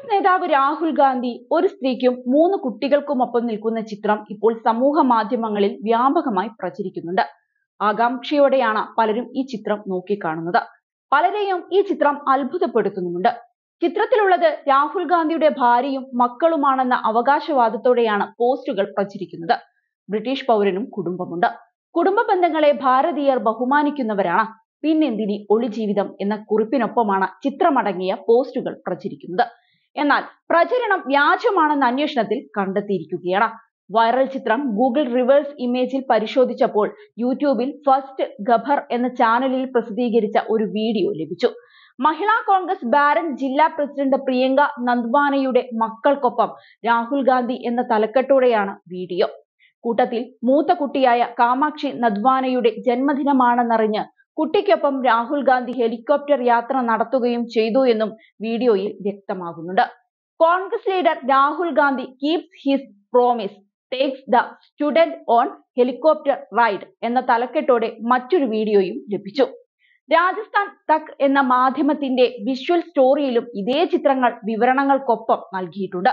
കോൺഗ്രസ് നേതാവ് രാഹുൽ ഗാന്ധി ഒരു സ്ത്രീക്കും മൂന്ന് കുട്ടികൾക്കുമൊപ്പം നിൽക്കുന്ന ചിത്രം ഇപ്പോൾ സമൂഹ മാധ്യമങ്ങളിൽ വ്യാപകമായി പ്രചരിക്കുന്നുണ്ട് ആകാംക്ഷയോടെയാണ് പലരും ഈ ചിത്രം നോക്കിക്കാണുന്നത് പലരെയും ഈ ചിത്രം അത്ഭുതപ്പെടുത്തുന്നുമുണ്ട് ചിത്രത്തിലുള്ളത് രാഹുൽ ഗാന്ധിയുടെ ഭാര്യയും മക്കളുമാണെന്ന അവകാശവാദത്തോടെയാണ് പോസ്റ്റുകൾ പ്രചരിക്കുന്നത് ബ്രിട്ടീഷ് പൗരനും കുടുംബമുണ്ട് കുടുംബ ബന്ധങ്ങളെ ഭാരതീയർ ബഹുമാനിക്കുന്നവരാണ് പിന്നെന്തിനി ഒളിജീവിതം എന്ന കുറിപ്പിനൊപ്പമാണ് ചിത്രമടങ്ങിയ പോസ്റ്റുകൾ പ്രചരിക്കുന്നത് എന്നാൽ പ്രചരണം വ്യാജമാണെന്ന് അന്വേഷണത്തിൽ കണ്ടെത്തിയിരിക്കുകയാണ് വൈറൽ ചിത്രം ഗൂഗിൾ റിവേഴ്സ് ഇമേജിൽ പരിശോധിച്ചപ്പോൾ യൂട്യൂബിൽ ഫസ്റ്റ് ഗബർ എന്ന ചാനലിൽ പ്രസിദ്ധീകരിച്ച ഒരു വീഡിയോ ലഭിച്ചു മഹിളാ കോൺഗ്രസ് ബാരൻ ജില്ലാ പ്രസിഡന്റ് പ്രിയങ്ക നന്ദ്വാനയുടെ മക്കൾക്കൊപ്പം രാഹുൽ ഗാന്ധി എന്ന തലക്കെട്ടോടെയാണ് വീഡിയോ കൂട്ടത്തിൽ മൂത്ത കുട്ടിയായ കാമാക്ഷി നദ്വാനയുടെ ജന്മദിനമാണെന്നറിഞ്ഞ് കുട്ടിക്കൊപ്പം രാഹുൽ ഗാന്ധി ഹെലികോപ്റ്റർ യാത്ര നടത്തുകയും ചെയ്തു എന്നും വീഡിയോയിൽ വ്യക്തമാകുന്നുണ്ട് Congress leader Rahul Gandhi keeps his promise takes the student on helicopter ride എന്ന തലക്കെട്ടോടെ മറ്റൊരു വീഡിയോയും ലഭിച്ചു രാജസ്ഥാൻ തക് എന്ന മാധ്യമത്തിന്റെ വിഷ്വൽ സ്റ്റോറിയിലും ഇതേ ചിത്രങ്ങൾ വിവരണങ്ങൾക്കൊപ്പം നൽകിയിട്ടുണ്ട്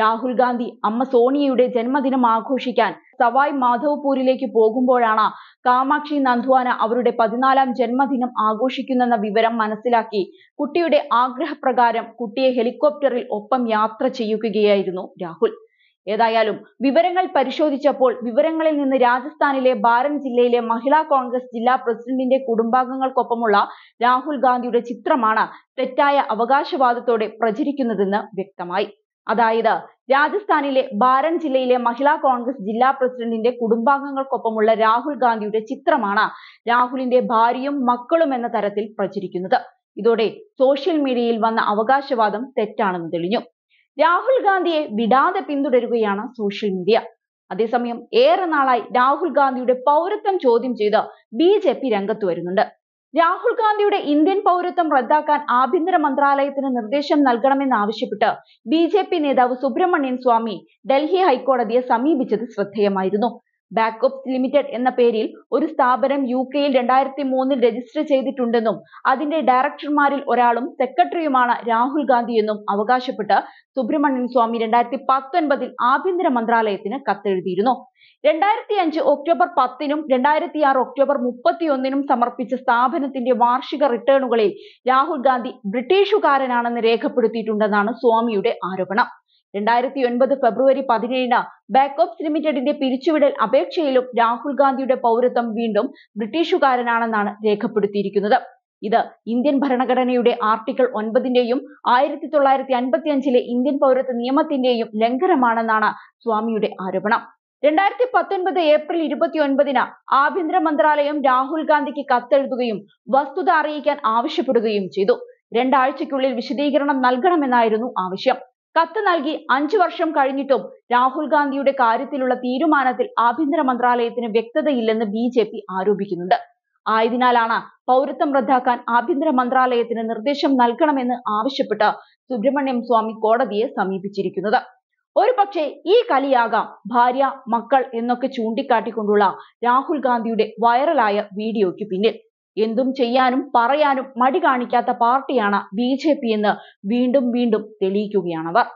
രാഹുൽ ഗാന്ധി അമ്മ സോണിയയുടെ ജന്മദിനം ആഘോഷിക്കാൻ സവായ് മാധവ്പൂരിലേക്ക് പോകുമ്പോഴാണ് കാമാക്ഷി നന്ദ്വാന അവരുടെ പതിനാലാം ജന്മദിനം ആഘോഷിക്കുന്നെന്ന വിവരം മനസ്സിലാക്കി കുട്ടിയുടെ ആഗ്രഹപ്രകാരം കുട്ടിയെ ഹെലികോപ്റ്ററിൽ ഒപ്പം യാത്ര ചെയ്യുകയായിരുന്നു രാഹുൽ ഏതായാലും വിവരങ്ങൾ പരിശോധിച്ചപ്പോൾ വിവരങ്ങളിൽ നിന്ന് രാജസ്ഥാനിലെ ബാരൻ ജില്ലയിലെ മഹിളാ കോൺഗ്രസ് ജില്ലാ പ്രസിഡന്റിന്റെ കുടുംബാംഗങ്ങൾക്കൊപ്പമുള്ള രാഹുൽ ഗാന്ധിയുടെ ചിത്രമാണ് തെറ്റായ അവകാശവാദത്തോടെ പ്രചരിക്കുന്നതെന്ന് വ്യക്തമായി അതായത് രാജസ്ഥാനിലെ ബാരൻ ജില്ലയിലെ മഹിളാ കോൺഗ്രസ് ജില്ലാ പ്രസിഡന്റിന്റെ കുടുംബാംഗങ്ങൾക്കൊപ്പമുള്ള രാഹുൽ ഗാന്ധിയുടെ ചിത്രമാണ് രാഹുലിന്റെ ഭാര്യയും മക്കളും എന്ന തരത്തിൽ പ്രചരിക്കുന്നത് ഇതോടെ സോഷ്യൽ മീഡിയയിൽ വന്ന അവകാശവാദം തെറ്റാണെന്ന് തെളിഞ്ഞു രാഹുൽ ഗാന്ധിയെ വിടാതെ പിന്തുടരുകയാണ് സോഷ്യൽ മീഡിയ അതേസമയം ഏറെ നാളായി രാഹുൽ ഗാന്ധിയുടെ പൗരത്വം ചോദ്യം ചെയ്ത് ബി രംഗത്ത് വരുന്നുണ്ട് രാഹുൽ ഗാന്ധിയുടെ ഇന്ത്യൻ പൗരത്വം റദ്ദാക്കാൻ ആഭ്യന്തര മന്ത്രാലയത്തിന് നിർദ്ദേശം നൽകണമെന്നാവശ്യപ്പെട്ട് ബി ജെ പി നേതാവ് സുബ്രഹ്മണ്യൻ സ്വാമി ഡൽഹി ഹൈക്കോടതിയെ സമീപിച്ചത് ശ്രദ്ധേയമായിരുന്നു ബാക്കോപ്സ് ലിമിറ്റഡ് എന്ന പേരിൽ ഒരു സ്ഥാപനം യു കെയിൽ രണ്ടായിരത്തി മൂന്നിൽ രജിസ്റ്റർ ചെയ്തിട്ടുണ്ടെന്നും അതിന്റെ ഡയറക്ടർമാരിൽ ഒരാളും സെക്രട്ടറിയുമാണ് രാഹുൽ ഗാന്ധി എന്നും അവകാശപ്പെട്ട് സുബ്രഹ്മണ്യൻ സ്വാമി രണ്ടായിരത്തി പത്തൊൻപതിൽ ആഭ്യന്തര മന്ത്രാലയത്തിന് കത്തെഴുതിയിരുന്നു രണ്ടായിരത്തി അഞ്ച് ഒക്ടോബർ പത്തിനും രണ്ടായിരത്തി ആറ് ഒക്ടോബർ മുപ്പത്തിയൊന്നിനും സമർപ്പിച്ച സ്ഥാപനത്തിന്റെ വാർഷിക റിട്ടേണുകളിൽ രാഹുൽ ഗാന്ധി ബ്രിട്ടീഷുകാരനാണെന്ന് രേഖപ്പെടുത്തിയിട്ടുണ്ടെന്നാണ് സ്വാമിയുടെ ആരോപണം രണ്ടായിരത്തി ഒൻപത് ഫെബ്രുവരി പതിനേഴിന് ബാക്കോപ്സ് ലിമിറ്റഡിന്റെ പിരിച്ചുവിടൽ അപേക്ഷയിലും രാഹുൽ ഗാന്ധിയുടെ പൗരത്വം വീണ്ടും ബ്രിട്ടീഷുകാരനാണെന്നാണ് രേഖപ്പെടുത്തിയിരിക്കുന്നത് ഇത് ഇന്ത്യൻ ഭരണഘടനയുടെ ആർട്ടിക്കിൾ ഒൻപതിന്റെയും ആയിരത്തി തൊള്ളായിരത്തി അൻപത്തി അഞ്ചിലെ ഇന്ത്യൻ പൗരത്വ നിയമത്തിന്റെയും ലംഘനമാണെന്നാണ് സ്വാമിയുടെ ആരോപണം രണ്ടായിരത്തി പത്തൊൻപത് ഏപ്രിൽ ഇരുപത്തി ഒൻപതിന് ആഭ്യന്തര മന്ത്രാലയം രാഹുൽ ഗാന്ധിക്ക് കത്തെഴുതുകയും വസ്തുത അറിയിക്കാൻ ആവശ്യപ്പെടുകയും ചെയ്തു രണ്ടാഴ്ചയ്ക്കുള്ളിൽ വിശദീകരണം നൽകണമെന്നായിരുന്നു ആവശ്യം കത്ത് നൽകി അഞ്ചു വർഷം കഴിഞ്ഞിട്ടും രാഹുൽ ഗാന്ധിയുടെ കാര്യത്തിലുള്ള തീരുമാനത്തിൽ ആഭ്യന്തര മന്ത്രാലയത്തിന് വ്യക്തതയില്ലെന്ന് ബി ജെ പി ആരോപിക്കുന്നുണ്ട് ആയതിനാലാണ് പൗരത്വം റദ്ദാക്കാൻ ആഭ്യന്തര മന്ത്രാലയത്തിന് നിർദ്ദേശം നൽകണമെന്ന് ആവശ്യപ്പെട്ട് സുബ്രഹ്മണ്യം സ്വാമി കോടതിയെ സമീപിച്ചിരിക്കുന്നത് ഒരു പക്ഷേ ഈ കലിയാകാം ഭാര്യ മക്കൾ എന്നൊക്കെ ചൂണ്ടിക്കാട്ടിക്കൊണ്ടുള്ള രാഹുൽ ഗാന്ധിയുടെ വൈറലായ വീഡിയോയ്ക്ക് പിന്നിൽ എന്തും ചെയ്യാനും പറയാനും മടി കാണിക്കാത്ത പാർട്ടിയാണ് ബി എന്ന് വീണ്ടും വീണ്ടും തെളിയിക്കുകയാണവർ